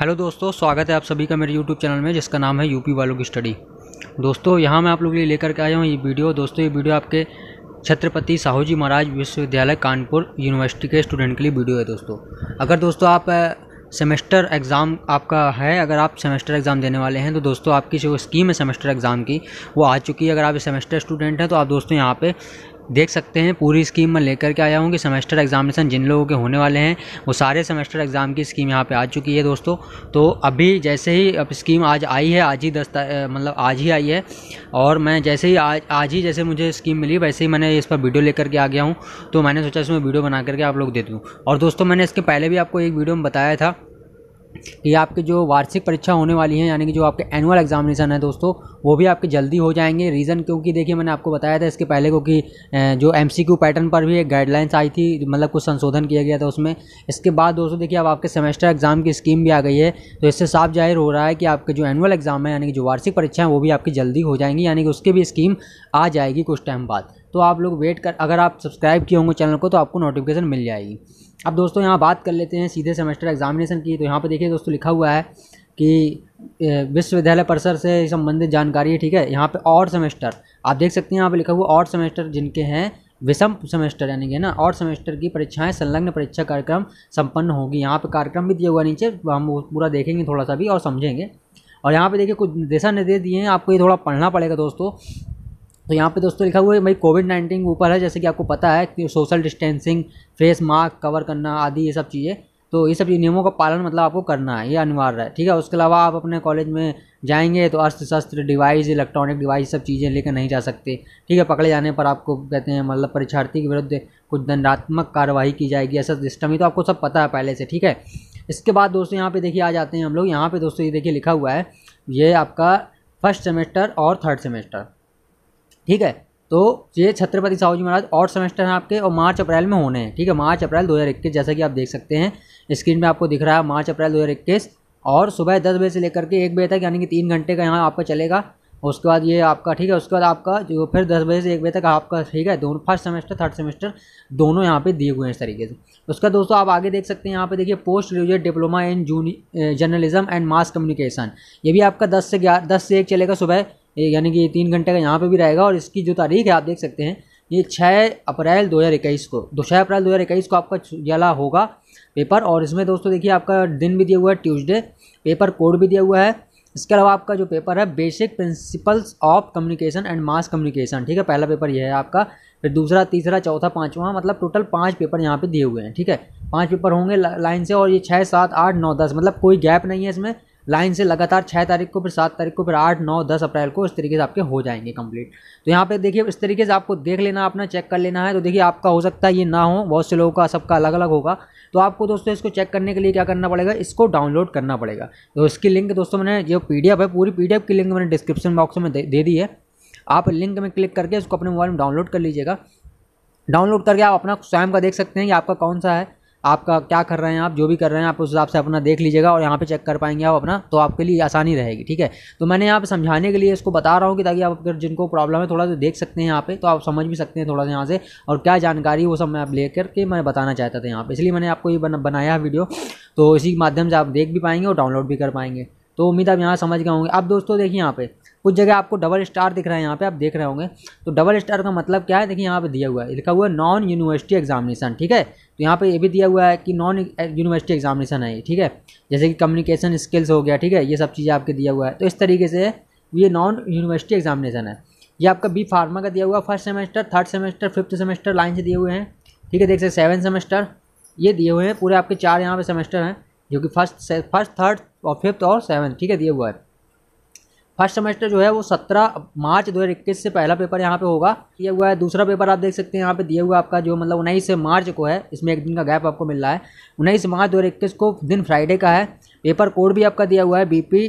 hello दोस्तों स्वागत है आप सभी का मेरे यूट्यूब चैनल में जिसका नाम है यूपी वालों की स्टडी दोस्तों यहाँ मैं आप लोग के लिए लेकर के आया हूँ ये वीडियो दोस्तों ये वीडियो आपके छत्रपति साहू जी महाराज विश्वविद्यालय कानपुर यूनिवर्सिटी के स्टूडेंट के लिए वीडियो है दोस्तों अगर दोस्तों आप सेमेस्टर एग्ज़ाम आपका है अगर आप सेमेस्टर एग्ज़ाम देने वाले हैं तो दोस्तों आपकी जो स्कीम है सेमेस्टर एग्ज़ाम की वो आ चुकी है अगर आप सेमेस्टर स्टूडेंट हैं तो आप दोस्तों यहाँ पे देख सकते हैं पूरी स्कीम मैं लेकर के आया हूँ कि सेमेस्टर एग्जामिनेशन जिन लोगों के होने वाले हैं वो सारे सेमेस्टर एग्ज़ाम की स्कीम यहाँ पे आ चुकी है दोस्तों तो अभी जैसे ही अब स्कीम आज आई है आज ही दस मतलब आज ही आई है और मैं जैसे ही आज आज ही जैसे मुझे स्कीम मिली वैसे ही मैंने इस पर वीडियो लेकर के आ गया हूँ तो मैंने सोचा इसमें वीडियो बना करके आप लोग दे दूँ और दोस्तों मैंने इसके पहले भी आपको एक वीडियो में बताया था कि आपके जो वार्षिक परीक्षा होने वाली है यानी कि जो आपके एनुअल एग्जामिनेशन है दोस्तों वो भी आपके जल्दी हो जाएंगे रीज़न क्योंकि देखिए मैंने आपको बताया था इसके पहले को कि जो एम पैटर्न पर भी एक गाइडलाइंस आई थी मतलब कुछ संशोधन किया गया था उसमें इसके बाद दोस्तों देखिए अब आपके सेमेस्टर एग्ज़ाम की स्कीम भी आ गई है तो इससे साफ जाहिर हो रहा है कि आपके जो एनुअल एग्ज़ाम है यानी कि जो वार्षिक परीक्षा है वो भी आपकी जल्दी हो जाएंगी यानी कि उसकी भी स्कीम आ जाएगी कुछ टाइम बाद तो आप लोग वेट कर अगर आप सब्सक्राइब किए होंगे चैनल को तो आपको नोटिफिकेशन मिल जाएगी अब दोस्तों यहाँ बात कर लेते हैं सीधे सेमेस्टर एग्जामिनेशन की तो यहाँ पर देखिए दोस्तों लिखा हुआ है कि विश्वविद्यालय परिसर से संबंधित जानकारी है ठीक है यहाँ पे और सेमेस्टर आप देख सकते हैं यहाँ पे लिखा हुआ और सेमेस्टर जिनके हैं विषम सेमेस्टर यानी कि ना और सेमेस्टर की परीक्षाएं संलग्न परीक्षा कार्यक्रम संपन्न होगी यहाँ पे कार्यक्रम भी दिया हुआ नीचे तो हम पूरा देखेंगे थोड़ा सा भी और समझेंगे और यहाँ पे देखिए कुछ दिशा निर्देश दिए हैं आपको ये थोड़ा पढ़ना पड़ेगा दोस्तों तो यहाँ पे दोस्तों लिखा हुआ है भाई कोविड नाइन्टीन ऊपर है जैसे कि आपको पता है कि social distancing face mask cover करना आदि ये सब चीज़ें तो ये सब नियमों का पालन मतलब आपको करना है ये अनिवार्य है ठीक है उसके अलावा आप अपने कॉलेज में जाएंगे तो अस्त्र शस्त्र डिवाइस इलेक्ट्रॉनिक डिवाइस सब चीज़ें लेकर नहीं जा सकते ठीक है पकड़े जाने पर आपको कहते हैं मतलब परीक्षार्थी के विरुद्ध कुछ दंडात्मक कार्रवाई की जाएगी ऐसा सिस्टम ही तो आपको सब पता है पहले से ठीक है इसके बाद दोस्तों यहाँ पे देखिए आ जाते हैं हम लोग यहाँ पे दोस्तों ये देखिए लिखा हुआ है ये आपका फर्स्ट सेमेस्टर और थर्ड सेमेस्टर ठीक है तो ये छत्रपति साहू जी महाराज और सेमेस्टर हैं आपके और मार्च अप्रैल में होने हैं ठीक है मार्च अप्रैल दो जैसा कि आप देख सकते हैं स्क्रीन में आपको दिख रहा है मार्च अप्रैल दो और सुबह दस बजे से लेकर के एक बजे तक यानी कि तीन घंटे का यहाँ आपका चलेगा उसके बाद ये आपका ठीक है उसके बाद आपका जो फिर दस बजे से एक बजे तक आपका ठीक है दोनों फर्स्ट सेमेस्टर थर्ड सेमेस्टर दोनों यहाँ पे दिए हुए हैं इस तरीके से उसका दोस्तों आप आगे देख सकते हैं यहाँ पे देखिए पोस्ट ग्रेजुएट डिप्लोमा इन जूनी जर्नलिज्म एंड मास कम्युनिकेशन ये भी आपका दस से ग्यारह दस से एक चलेगा सुबह ये यानी कि ये तीन घंटे का यहाँ पे भी रहेगा और इसकी जो तारीख है आप देख सकते हैं ये छः अप्रैल दो हज़ार इक्कीस को दो छः अप्रैल दो हज़ार इक्कीस को आपका जला होगा पेपर और इसमें दोस्तों देखिए आपका दिन भी दिया हुआ है ट्यूसडे पेपर कोड भी दिया हुआ है इसके अलावा आपका जो पेपर है basic principles of communication and mass communication ठीक है पहला पेपर ये है आपका फिर दूसरा तीसरा चौथा पाँचवा मतलब टोटल पाँच पेपर यहाँ पे दिए हुए हैं ठीक है पाँच पेपर होंगे लाइन से और ये छः सात आठ नौ दस मतलब कोई गैप नहीं है इसमें लाइन से लगातार छः तारीख को फिर सात तारीख को फिर आठ नौ दस अप्रैल को इस तरीके से आपके हो जाएंगे कंप्लीट तो यहाँ पे देखिए इस तरीके से आपको देख लेना अपना चेक कर लेना है तो देखिए आपका हो सकता है ये ना हो बहुत से लोगों का सबका अलग अलग होगा तो आपको दोस्तों इसको चेक करने के लिए क्या करना पड़ेगा इसको डाउनलोड करना पड़ेगा तो इसकी लिंक दोस्तों मैंने जो पी है पूरी पी की लिंक मैंने डिस्क्रिप्शन बॉक्स में दे दी है आप लिंक में क्लिक करके उसको अपने मोबाइल में डाउनलोड कर लीजिएगा डाउनलोड करके आप अपना स्वयं का देख सकते हैं कि आपका कौन सा है आपका क्या कर रहे हैं आप जो भी कर रहे हैं आप उस हिसाब से अपना देख लीजिएगा और यहाँ पे चेक कर पाएंगे आप अपना तो आपके लिए आसानी रहेगी ठीक है तो मैंने यहाँ पे समझाने के लिए इसको बता रहा हूँ कि ताकि आप अगर जिनको प्रॉब्लम है थोड़ा सा देख सकते हैं यहाँ पे तो आप समझ भी सकते हैं थोड़ा सा यहाँ से और क्या जानकारी वो सब मैं आप ले करके मैं बताना चाहता था यहाँ पर इसलिए मैंने आपको ये बनाया वीडियो तो इसी माध्यम से आप देख भी पाएंगे और डाउनलोड भी कर पाएंगे तो उम्मीद आप यहाँ समझ गए होंगे अब दोस्तों देखिए यहाँ पर कुछ जगह आपको डबल स्टार दिख रहा है यहाँ पे आप देख रहे होंगे तो डबल स्टार का मतलब क्या है देखिए यहाँ पे दिया हुआ है लिखा हुआ है नॉन यूनिवर्सिटी एग्जामिनेशन ठीक है तो यहाँ पे ये भी दिया हुआ है कि नॉन यूनिवर्सिटी एग्जामिनेशन है ठीक है जैसे कि कम्युनिकेशन स्किल्स हो गया ठीक है ये सब चीज़ें आपके दिया हुआ है तो इस तरीके से ये नॉन यूनिवर्सिटी एग्जामिनेशन है ये आपका बी फार्मा का दिया हुआ first semester third semester fifth semester line से दिए हुए हैं ठीक है देख सकते सेवन सेमेस्टर ये दिए हुए हैं पूरे आपके चार यहाँ पे सेमेस्टर हैं जो कि फर्स्ट फर्स्ट थर्ड और फिफ्थ और सेवन ठीक है दिए हुआ है फर्स्ट सेमेस्टर जो है वो सत्रह मार्च 2021 से पहला पेपर यहाँ पे होगा दिया हुआ है दूसरा पेपर आप देख सकते हैं यहाँ पे दिया हुआ आपका जो मतलब उन्नीस से मार्च को है इसमें एक दिन का गैप आपको मिल रहा है उन्नीस मार्च 2021 को दिन फ्राइडे का है पेपर कोड भी आपका दिया हुआ है बी पी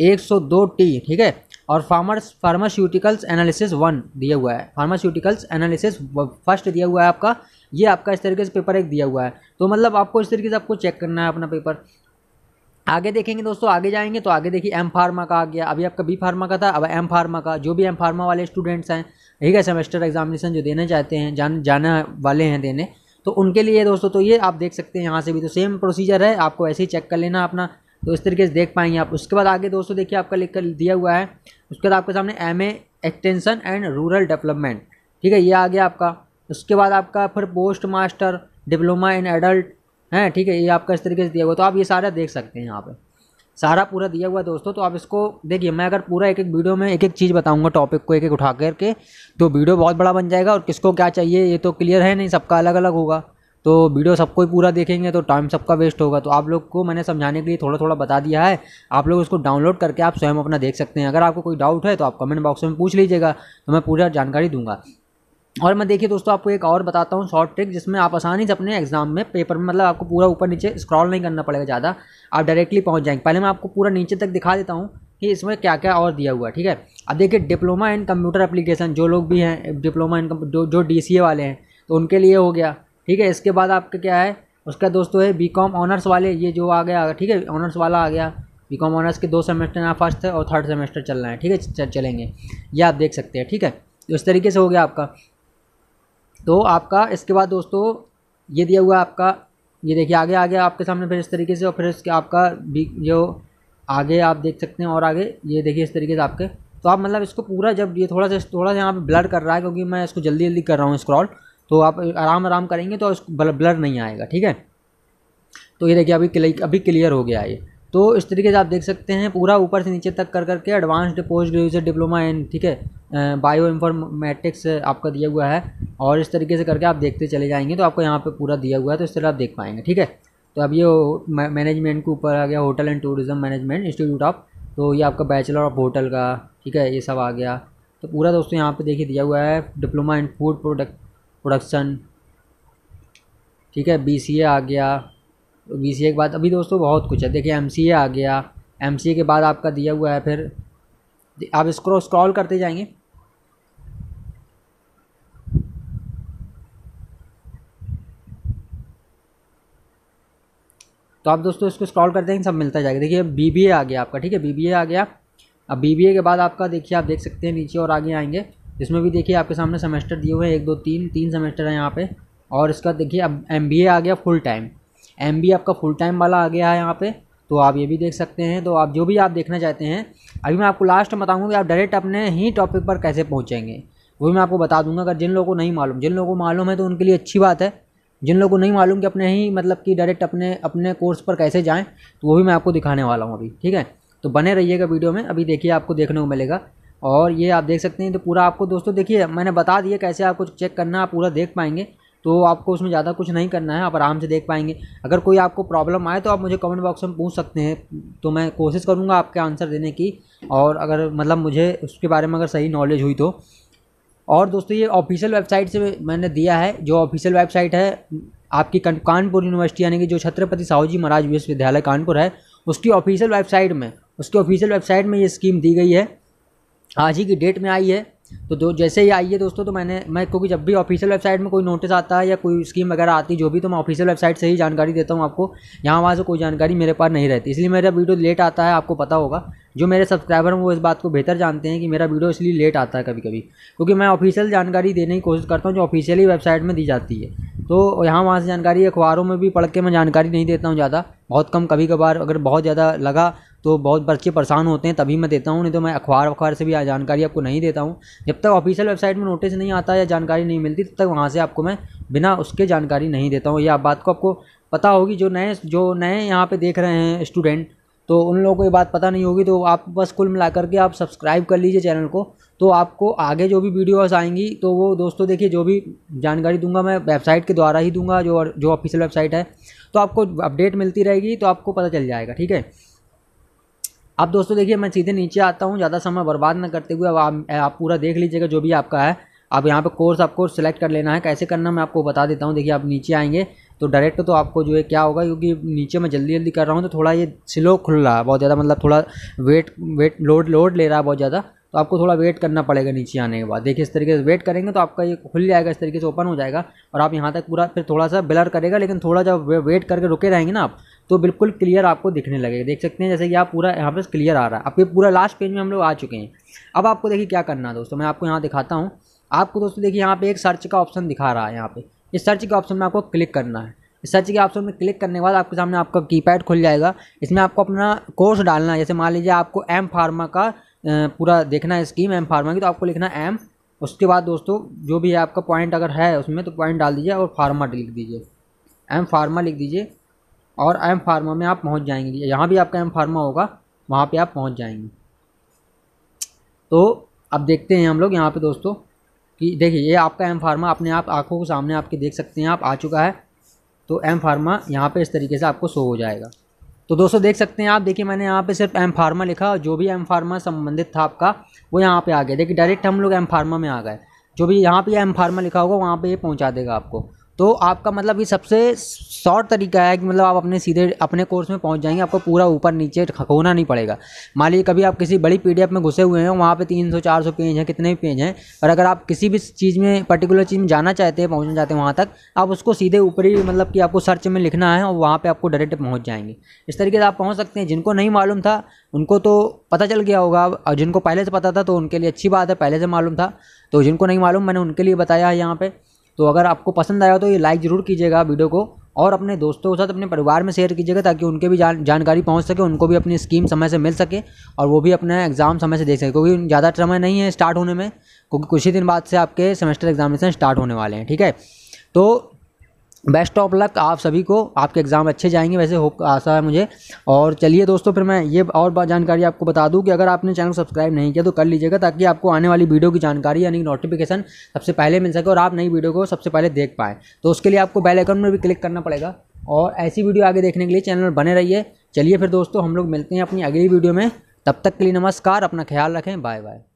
टी ठीक है और फार्मर्स फार्मास्यूटिकल्स एनालिसिस वन दिया हुआ है फार्मास्यूटिकल्स एनालिसिस फर्स्ट दिया हुआ है आपका ये आपका इस तरीके से पेपर एक दिया हुआ है तो मतलब आपको इस तरीके से आपको चेक करना है अपना पेपर आगे देखेंगे दोस्तों आगे जाएंगे तो आगे देखिए एम फार्मा का आ गया अभी आपका बी फार्मा का था अब एम फार्मा का जो भी एम फार्मा वाले स्टूडेंट्स हैं ठीक है सेमेस्टर एग्जामिनेशन जो देने चाहते हैं जान जाने वाले हैं देने तो उनके लिए दोस्तों तो ये आप देख सकते हैं यहाँ से भी तो सेम प्रोसीजर है आपको ऐसे ही चेक कर लेना अपना तो इस तरीके से देख पाएंगे आप उसके बाद आगे दोस्तों देखिए आपका लिख कर दिया हुआ है उसके बाद आपके सामने M extension and rural development ठीक है ये आ गया आपका उसके बाद आपका फिर post master diploma in adult हैं ठीक है ये आपका इस तरीके से दिया हुआ तो आप ये सारा देख सकते हैं यहाँ पर सारा पूरा दिया हुआ दोस्तों तो आप इसको देखिए मैं अगर पूरा एक एक वीडियो में एक एक चीज़ बताऊंगा टॉपिक को एक एक उठा करके तो वीडियो बहुत बड़ा बन जाएगा और किसको क्या चाहिए ये तो क्लियर है नहीं सबका अलग अलग होगा तो वीडियो सबको ही पूरा देखेंगे तो टाइम सबका वेस्ट होगा तो आप लोग को मैंने समझाने के लिए थोड़ा थोड़ा बता दिया है आप लोग उसको डाउनलोड करके आप स्वयं अपना देख सकते हैं अगर आपको कोई डाउट है तो आप कमेंट बॉक्स में पूछ लीजिएगा तो मैं पूरा जानकारी दूंगा और मैं देखिए दोस्तों आपको एक और बताता हूँ शॉर्ट ट्रिक जिसमें आप आसानी से अपने एग्जाम में पेपर में मतलब आपको पूरा ऊपर नीचे स्क्रॉल नहीं करना पड़ेगा ज़्यादा आप डायरेक्टली पहुँच जाएंगे पहले मैं आपको पूरा नीचे तक दिखा देता हूँ कि इसमें क्या क्या और दिया हुआ है ठीक है अब देखिए डिप्लोमा इन कंप्यूटर एप्लीकेशन जो लोग भी हैं डिप्लोमा इन जो जो डी वाले हैं तो उनके लिए हो गया ठीक है इसके बाद आपका क्या है उसका दोस्तों है बी कॉम ऑनर्स वाले ये जो आ गया ठीक है ऑनर्स वाला आ गया बी कॉम ऑनर्स के दो सेमेस्टर यहाँ फर्स्ट है और थर्ड सेमेस्टर चल रहे हैं ठीक है चलेंगे ये आप देख सकते हैं ठीक है उस तो इस तरीके से हो गया आपका तो आपका इसके बाद दोस्तों ये दिया हुआ आपका ये देखिए आगे आगे आपके सामने फिर इस तरीके से और फिर इसके आपका भी जो आगे आप देख सकते हैं और आगे ये देखिए इस तरीके से आपके तो आप मतलब इसको पूरा जब ये थोड़ा सा थोड़ा सा यहाँ पे ब्लर कर रहा है क्योंकि मैं इसको जल्दी जल्दी कर रहा हूँ स्क्रॉल तो आप आराम आराम करेंगे तो इसको ब्लर नहीं आएगा ठीक है तो ये देखिए अभी क्लिक अभी क्लियर हो गया ये तो इस तरीके से आप देख सकते हैं पूरा ऊपर से नीचे तक कर करके advanced post graduate diploma in ठीक है बायो इन्फॉर्मेटिक्स आपका दिया हुआ है और इस तरीके से करके आप देखते चले जाएंगे तो आपको यहाँ पे पूरा दिया हुआ है तो इस तरह आप देख पाएंगे ठीक है तो अब ये मैनेजमेंट के ऊपर आ गया hotel and tourism management institute of तो ये आपका बैचलर ऑफ होटल का ठीक है ये सब आ गया तो पूरा दोस्तों यहाँ पर देखिए दिया हुआ है diploma in food product production ठीक है बी आ गया तो बी सी ए के बाद अभी दोस्तों बहुत कुछ है देखिए एम सी ए आ गया एम सी ए के बाद आपका दिया हुआ है फिर आप इसको स्क्रॉल करते जाएंगे तो आप दोस्तों इसको स्क्रॉल करते हैं सब मिलता जाएगा देखिए बी बी ए आ गया आपका ठीक है बी बी ए आ गया अब बी बी ए के बाद आपका देखिए आप देख सकते हैं नीचे और आगे आएंगे इसमें भी देखिए आपके सामने सेमेस्टर दिए हुए हैं एक दो तीन तीन सेमेस्टर है यहाँ पे और इसका देखिए अब एम बी ए आ गया फुल टाइम एम बी आपका फुल टाइम वाला आ गया है यहाँ पे तो आप ये भी देख सकते हैं तो आप जो भी आप देखना चाहते हैं अभी मैं आपको लास्ट में बताऊँगा कि आप डायरेक्ट अपने ही टॉपिक पर कैसे पहुँचेंगे वो भी मैं आपको बता दूंगा अगर जिन लोगों को नहीं मालूम जिन लोगों को मालूम है तो उनके लिए अच्छी बात है जिन लोगों को नहीं मालूम कि अपने ही मतलब कि डायरेक्ट अपने अपने कोर्स पर कैसे जाएँ तो वो भी मैं आपको दिखाने वाला हूँ अभी ठीक है तो बने रहिएगा वीडियो में अभी देखिए आपको देखने को मिलेगा और ये आप देख सकते हैं तो पूरा आपको दोस्तों देखिए मैंने बता दिया कैसे आपको चेक करना आप पूरा देख पाएंगे तो आपको उसमें ज़्यादा कुछ नहीं करना है आप आराम से देख पाएंगे अगर कोई आपको प्रॉब्लम आए तो आप मुझे कमेंट बॉक्स में पूछ सकते हैं तो मैं कोशिश करूँगा आपके आंसर देने की और अगर मतलब मुझे उसके बारे में अगर सही नॉलेज हुई तो और दोस्तों ये ऑफिशियल वेबसाइट से मैंने दिया है जो ऑफिशियल वेबसाइट है आपकी कानपुर यूनिवर्सिटी यानी कि जो छत्रपति साहू जी महाराज विश्वविद्यालय कानपुर है उसकी ऑफिशियल वेबसाइट में उसकी ऑफिशियल वेबसाइट में ये स्कीम दी गई है आज ही की डेट में आई है तो दो जैसे ही आई है दोस्तों तो मैंने मैं क्योंकि जब भी ऑफिशियल वेबसाइट में कोई नोटिस आता है या कोई स्कीम वगैरह आती जो भी तो मैं ऑफिशियल वेबसाइट से ही जानकारी देता हूँ आपको यहाँ वहाँ से कोई जानकारी मेरे पास नहीं रहती इसलिए मेरा वीडियो लेट आता है आपको पता होगा जो मेरे सब्सक्राइबर हैं वो इस बात को बेहतर जानते हैं कि मेरा वीडियो इसलिए लेट आता है कभी कभी क्योंकि मैं ऑफिशियल जानकारी देने की कोशिश करता हूँ जो ऑफिशियली वेबसाइट में दी जाती है तो यहाँ वहाँ से जानकारी अखबारों में भी पढ़ के मैं जानकारी नहीं देता हूँ ज़्यादा बहुत कम कभी कभार अगर बहुत ज़्यादा लगा तो बहुत बच्चे परेशान होते हैं तभी मैं देता हूँ नहीं तो मैं अखबार वखबार से भी जानकारी आपको नहीं देता हूँ जब तक ऑफिशियल वेबसाइट में नोटिस नहीं आता या जानकारी नहीं मिलती तब तक वहाँ से आपको मैं बिना उसके जानकारी नहीं देता हूँ यह बात को आपको पता होगी जो नए जो नए यहाँ पर देख रहे हैं स्टूडेंट तो उन लोगों को ये बात पता नहीं होगी तो आप बस कुल मिला करके आप सब्सक्राइब कर लीजिए चैनल को तो आपको आगे जो भी वीडियोस आएंगी तो वो दोस्तों देखिए जो भी जानकारी दूंगा मैं वेबसाइट के द्वारा ही दूंगा जो जो ऑफिशियल वेबसाइट है तो आपको अपडेट मिलती रहेगी तो आपको पता चल जाएगा ठीक है अब दोस्तों देखिए मैं सीधे नीचे आता हूँ ज़्यादा समय बर्बाद न करते हुए अब आप, आप पूरा देख लीजिएगा जो भी आपका है अब यहाँ पे कोर्स आपको सेलेक्ट कर लेना है कैसे करना मैं आपको बता देता हूँ देखिए आप नीचे आएंगे तो डायरेक्ट तो आपको जो है क्या होगा क्योंकि नीचे मैं जल्दी जल्दी कर रहा हूँ तो थोड़ा ये स्लो खुल रहा है बहुत ज़्यादा मतलब थोड़ा वेट वेट लोड लोड ले रहा है बहुत ज़्यादा तो आपको थोड़ा वेट करना पड़ेगा नीचे आने के बाद देखिए इस तरीके से वेट करेंगे तो आपका ये खुल जाएगा इस तरीके से ओपन हो जाएगा और आप यहाँ तक पूरा फिर थोड़ा सा ब्लर करेगा लेकिन थोड़ा जब वेट करके रुके रहेंगे ना आप तो बिल्कुल क्लियर आपको दिखने लगेगा देख सकते हैं जैसे कि आप पूरा यहाँ पर क्लियर आ रहा है आपके पूरा लास्ट पेज में हम लोग आ चुके हैं अब आपको देखिए क्या करना है दोस्तों मैं आपको यहाँ दिखाता हूँ आपको दोस्तों देखिए यहाँ पे एक सर्च का ऑप्शन दिखा रहा है यहाँ पे इस सर्च के ऑप्शन में आपको क्लिक करना है इस सर्च के ऑप्शन में क्लिक करने के बाद आपके सामने आपका कीपैड खुल जाएगा इसमें आपको अपना कोर्स डालना है जैसे मान लीजिए आपको एम फार्मा का पूरा देखना है स्कीम एम फार्मा की तो आपको लिखना है एम उसके बाद दोस्तों जो भी है आपका पॉइंट अगर है उसमें तो पॉइंट डाल दीजिए और फार्मा लिख दीजिए एम फार्मा लिख दीजिए और एम फार्मा में आप पहुंच जाएंगे यहाँ भी आपका एम फार्मा होगा वहाँ पे आप पहुंच जाएंगे तो अब देखते हैं हम लोग यहाँ पे दोस्तों कि देखिए ये आपका एम फार्मा अपने आप आँखों के सामने आपके देख सकते हैं आप आ चुका है तो एम फार्मा यहाँ पे इस तरीके से आपको शो हो जाएगा तो दोस्तों देख सकते हैं आप देखिए मैंने यहाँ पे सिर्फ एम फार्मा लिखा और जो भी एम फार्मा संबंधित था आपका वो यहाँ पे आ गया देखिए डायरेक्ट हम लोग एम फार्मा में आ गए जो भी यहाँ पे एम फार्मा लिखा होगा वहाँ पे ये पहुँचा देगा आपको तो आपका मतलब ये सबसे शॉर्ट तरीका है कि मतलब आप अपने सीधे अपने कोर्स में पहुंच जाएंगे आपको पूरा ऊपर नीचे खकोना नहीं पड़ेगा मान लीजिए कभी आप किसी बड़ी पी में घुसे हुए हैं वहाँ पे चार सौ पेज हैं कितने भी पेज हैं और अगर आप किसी भी चीज़ में पर्टिकुलर चीज़ में जाना चाहते हैं पहुँचना चाहते हैं वहाँ तक आप उसको सीधे ऊपर ही मतलब कि आपको सर्च में लिखना है और वहाँ पर आपको डायरेक्ट पहुँच जाएंगे इस तरीके से आप पहुँच सकते हैं जिनको नहीं मालूम था उनको तो पता चल गया होगा और जिनको पहले से पता था तो उनके लिए अच्छी बात है पहले से मालूम था तो जिनको नहीं मालूम मैंने उनके लिए बताया है यहाँ पर तो अगर आपको पसंद आया तो ये लाइक ज़रूर कीजिएगा वीडियो को और अपने दोस्तों के साथ अपने परिवार में शेयर कीजिएगा ताकि उनके भी जान जानकारी पहुंच सके उनको भी अपनी स्कीम समय से मिल सके और वो भी अपना एग्ज़ाम समय से देख सके क्योंकि ज़्यादा समय नहीं है स्टार्ट होने में क्योंकि कुछ ही दिन बाद से आपके सेमेस्टर एग्जामिनेशन स्टार्ट होने वाले हैं ठीक है तो बेस्ट ऑफ लक आप सभी को आपके एग्ज़ाम अच्छे जाएंगे वैसे होप आशा है मुझे और चलिए दोस्तों फिर मैं ये और जानकारी आपको बता दूं कि अगर आपने चैनल सब्सक्राइब नहीं किया तो कर लीजिएगा ताकि आपको आने वाली वीडियो की जानकारी यानी नोटिफिकेशन सबसे पहले मिल सके और आप नई वीडियो को सबसे पहले देख पाएँ तो उसके लिए आपको बेल अकाउंट में भी क्लिक करना पड़ेगा और ऐसी वीडियो आगे देखने के लिए चैनल में बने रहिए चलिए फिर दोस्तों हम लोग मिलते हैं अपनी अगली वीडियो में तब तक के लिए नमस्कार अपना ख्याल रखें बाय बाय